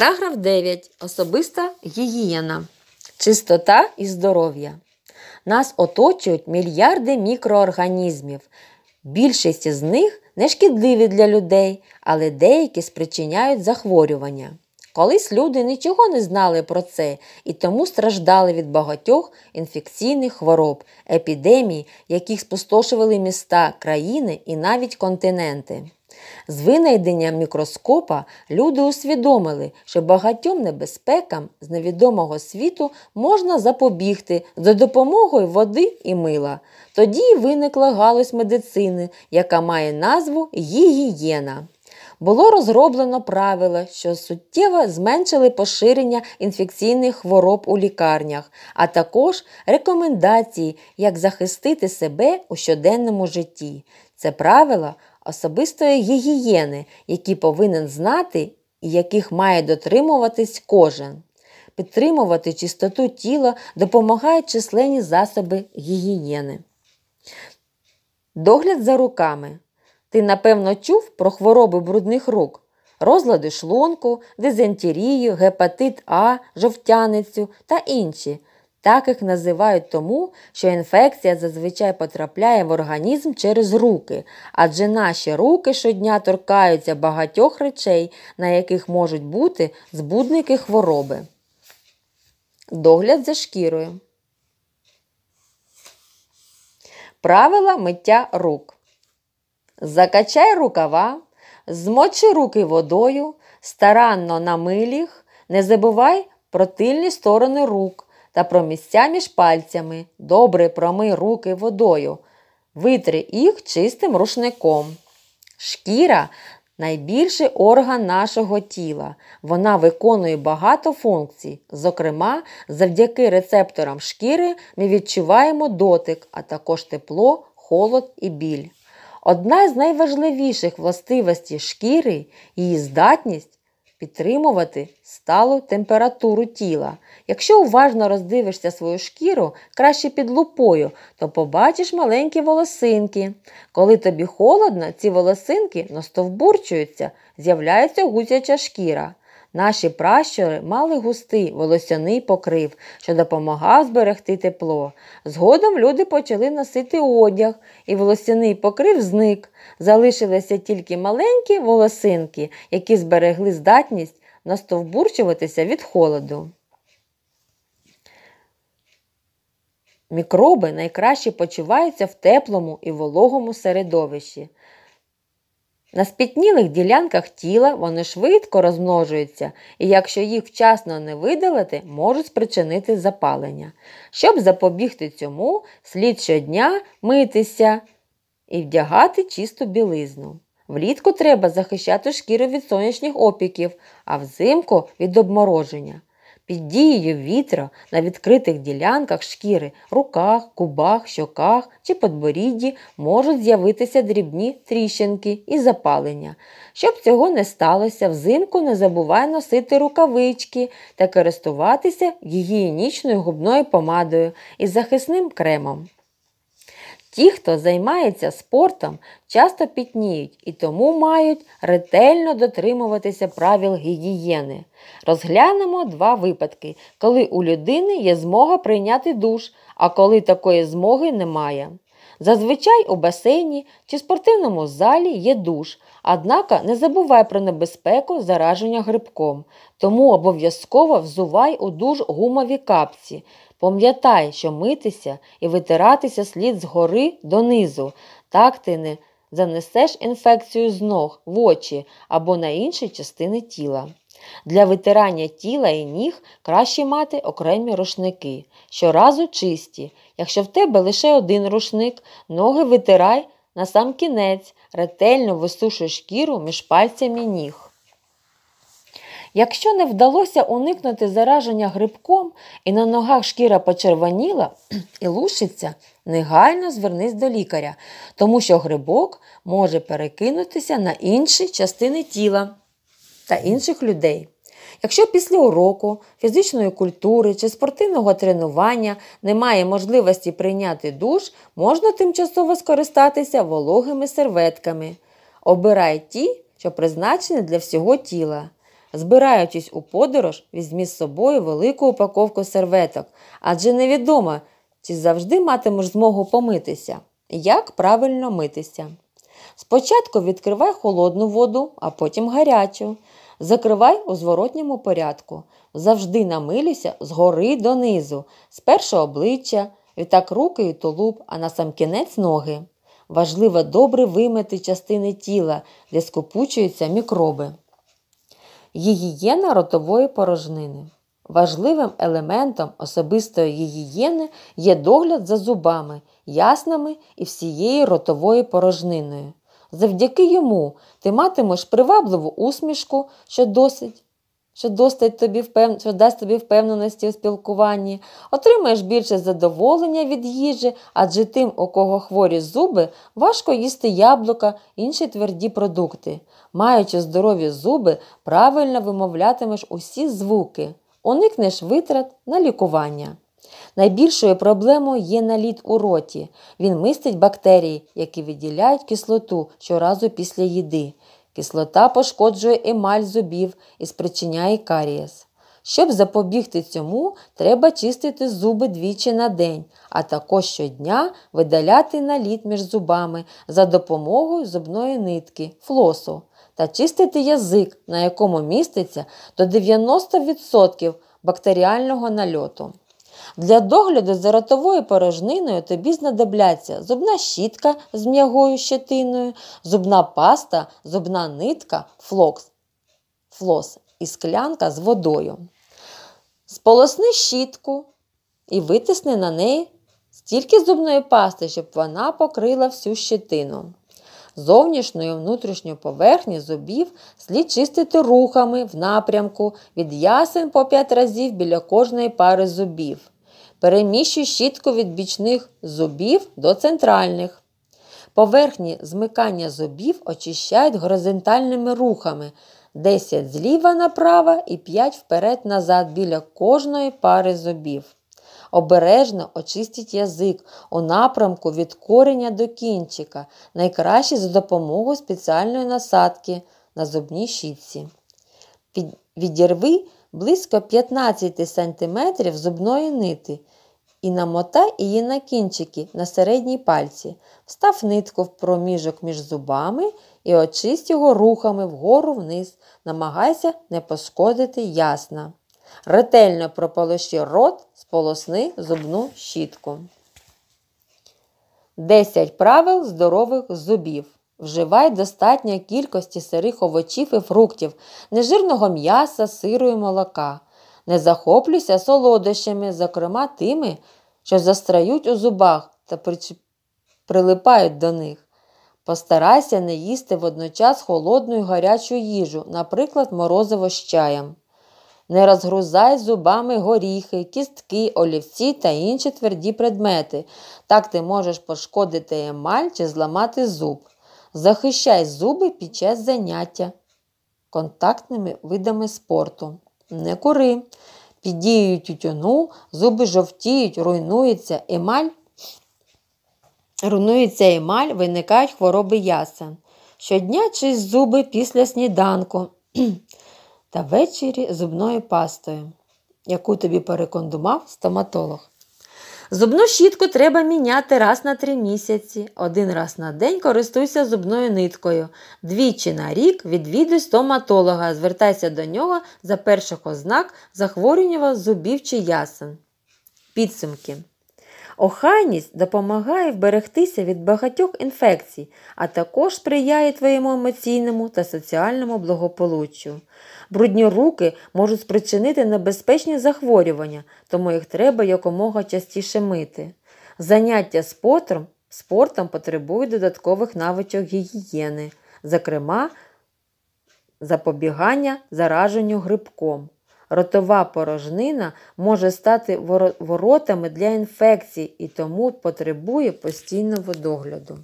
Параграф 9. Особиста гігієна. Чистота і здоров'я. Нас оточують мільярди мікроорганізмів. Більшість з них не шкідливі для людей, але деякі спричиняють захворювання. Колись люди нічого не знали про це і тому страждали від багатьох інфекційних хвороб, епідемій, яких спустошували міста, країни і навіть континенти. З винайденням мікроскопа люди усвідомили, що багатьом небезпекам з невідомого світу можна запобігти за допомогою води і мила. Тоді виникла галузь медицини, яка має назву гігієна. Було розроблено правило, що суттєво зменшили поширення інфекційних хвороб у лікарнях, а також рекомендації, як захистити себе у щоденному житті. Це правило особистої гігієни, які повинен знати і яких має дотримуватись кожен. Підтримувати чистоту тіла допомагають численні засоби гігієни. Догляд за руками. Ти, напевно, чув про хвороби брудних рук, розлади шлунку, дизентерію, гепатит А, жовтяницю та інші. Так їх називають тому, що інфекція зазвичай потрапляє в організм через руки, адже наші руки щодня торкаються багатьох речей, на яких можуть бути збудники хвороби. Догляд за шкірою. Правила миття рук. Закачай рукава, змочи руки водою, старанно намиль їх, не забувай про тильні сторони рук та про місця між пальцями. Добре промий руки водою. Витри їх чистим рушником. Шкіра найбільший орган нашого тіла. Вона виконує багато функцій. Зокрема, завдяки рецепторам шкіри ми відчуваємо дотик, а також тепло, холод і біль. Одна з найважливіших властивостей шкіри її здатність Підтримувати сталу температуру тіла. Якщо уважно роздивишся свою шкіру краще під лупою, то побачиш маленькі волосинки. Коли тобі холодно, ці волосинки настовбурчуються, з'являється гусяча шкіра. Наші пращури мали густий волосяний покрив, що допомагав зберегти тепло. Згодом люди почали носити одяг, і волосяний покрив зник. Залишилися тільки маленькі волосинки, які зберегли здатність настовбурчуватися від холоду. Мікроби найкраще почуваються в теплому і вологому середовищі. На спітнілих ділянках тіла вони швидко розмножуються і, якщо їх вчасно не видалити, можуть спричинити запалення. Щоб запобігти цьому, слід щодня митися і вдягати чисту білизну. Влітку треба захищати шкіру від сонячних опіків, а взимку від обмороження. Під дією вітра на відкритих ділянках шкіри, руках, кубах, щоках чи подборідді можуть з'явитися дрібні тріщинки і запалення. Щоб цього не сталося, взимку не забувай носити рукавички та користуватися гігієнічною губною помадою із захисним кремом. Ті, хто займається спортом, часто пітніють і тому мають ретельно дотримуватися правил гігієни. Розглянемо два випадки, коли у людини є змога прийняти душ, а коли такої змоги немає. Зазвичай у басейні чи спортивному залі є душ, однак не забувай про небезпеку зараження грибком, тому обов'язково взувай у душ гумові капці, Пам'ятай, що митися і витиратися слід згори донизу, так ти не занесеш інфекцію з ног в очі або на інші частини тіла. Для витирання тіла і ніг краще мати окремі рушники, щоразу чисті. Якщо в тебе лише один рушник, ноги витирай на сам кінець, ретельно висушуй шкіру між пальцями ніг. Якщо не вдалося уникнути зараження грибком і на ногах шкіра почервоніла і лушиться, негайно звернись до лікаря, тому що грибок може перекинутися на інші частини тіла та інших людей. Якщо після уроку, фізичної культури чи спортивного тренування немає можливості прийняти душ, можна тимчасово скористатися вологими серветками. Обирай ті, що призначені для всього тіла збираючись у подорож, візьмі з собою велику упаковку серветок, адже невідомо, чи завжди матимеш змогу помитися, як правильно митися. Спочатку відкривай холодну воду, а потім гарячу. Закривай у зворотньому порядку. Завжди намилюйся згори донизу, спершу обличчя, відтак руки і тулуб, а на сам кінець ноги. Важливо добре вимити частини тіла, де скопучуються мікроби. Гігієна ротової порожнини. Важливим елементом особистої гігієни є догляд за зубами, яснами і всією ротовою порожниною. Завдяки йому ти матимеш привабливу усмішку, що досить що достать тобі впев... що дасть тобі впевненості у спілкуванні, отримаєш більше задоволення від їжі, адже тим, у кого хворі зуби, важко їсти яблука, інші тверді продукти. Маючи здорові зуби, правильно вимовлятимеш усі звуки, уникнеш витрат на лікування. Найбільшою проблемою є наліт у роті. Він мистить бактерії, які виділяють кислоту щоразу після їди. Кислота пошкоджує емаль зубів і спричиняє карієс. Щоб запобігти цьому, треба чистити зуби двічі на день, а також щодня видаляти наліт між зубами за допомогою зубної нитки флосу та чистити язик, на якому міститься до 90% бактеріального нальоту. Для догляду за ротовою порожниною тобі знадобляться зубна щітка з м'ягою щетиною, зубна паста, зубна нитка, флокс, флос і склянка з водою. Сполосни щітку і витисни на неї стільки зубної пасти, щоб вона покрила всю щетину. Зовнішню і внутрішню поверхню зубів слід чистити рухами в напрямку від ясен по 5 разів біля кожної пари зубів. Переміщуй щітку від бічних зубів до центральних. Поверхні змикання зубів очищають горизонтальними рухами 10 зліва направо і 5 вперед назад біля кожної пари зубів. Обережно очистіть язик у напрямку від кореня до кінчика, найкраще за допомогою спеціальної насадки на зубній щітці. Відірви близько 15 см зубної нити і намотай її на кінчики на середній пальці. Встав нитку в проміжок між зубами і очисть його рухами вгору вниз. Намагайся не пошкодити ясна. Ретельно прополощи рот сполосни зубну щітку. 10 правил здорових зубів. Вживай достатньо кількості сирих овочів і фруктів, нежирного м'яса, сиру і молока. Не захоплюйся солодощами, зокрема тими, що застрають у зубах та прилипають до них. Постарайся не їсти водночас холодну і гарячу їжу, наприклад, морозиво з чаєм. Не розгрузай зубами горіхи, кістки, олівці та інші тверді предмети. Так ти можеш пошкодити емаль чи зламати зуб. Захищай зуби під час заняття контактними видами спорту. Не кури. Під дією тютюну, зуби жовтіють, руйнується емаль, руйнується емаль, виникають хвороби ясен. Щодня чисть зуби після сніданку та ввечері зубною пастою, яку тобі порекомендував стоматолог. Зубну щітку треба міняти раз на три місяці, один раз на день користуйся зубною ниткою. Двічі на рік відвідуй стоматолога, звертайся до нього за перших ознак захворювання зубів чи ясен. Підсумки. Охайність допомагає вберегтися від багатьох інфекцій, а також сприяє твоєму емоційному та соціальному благополуччю. Брудні руки можуть спричинити небезпечні захворювання, тому їх треба якомога частіше мити. Заняття спортом, спортом потребують додаткових навичок гігієни, зокрема запобігання зараженню грибком. Ротова порожнина може стати воротами для інфекцій і тому потребує постійного догляду.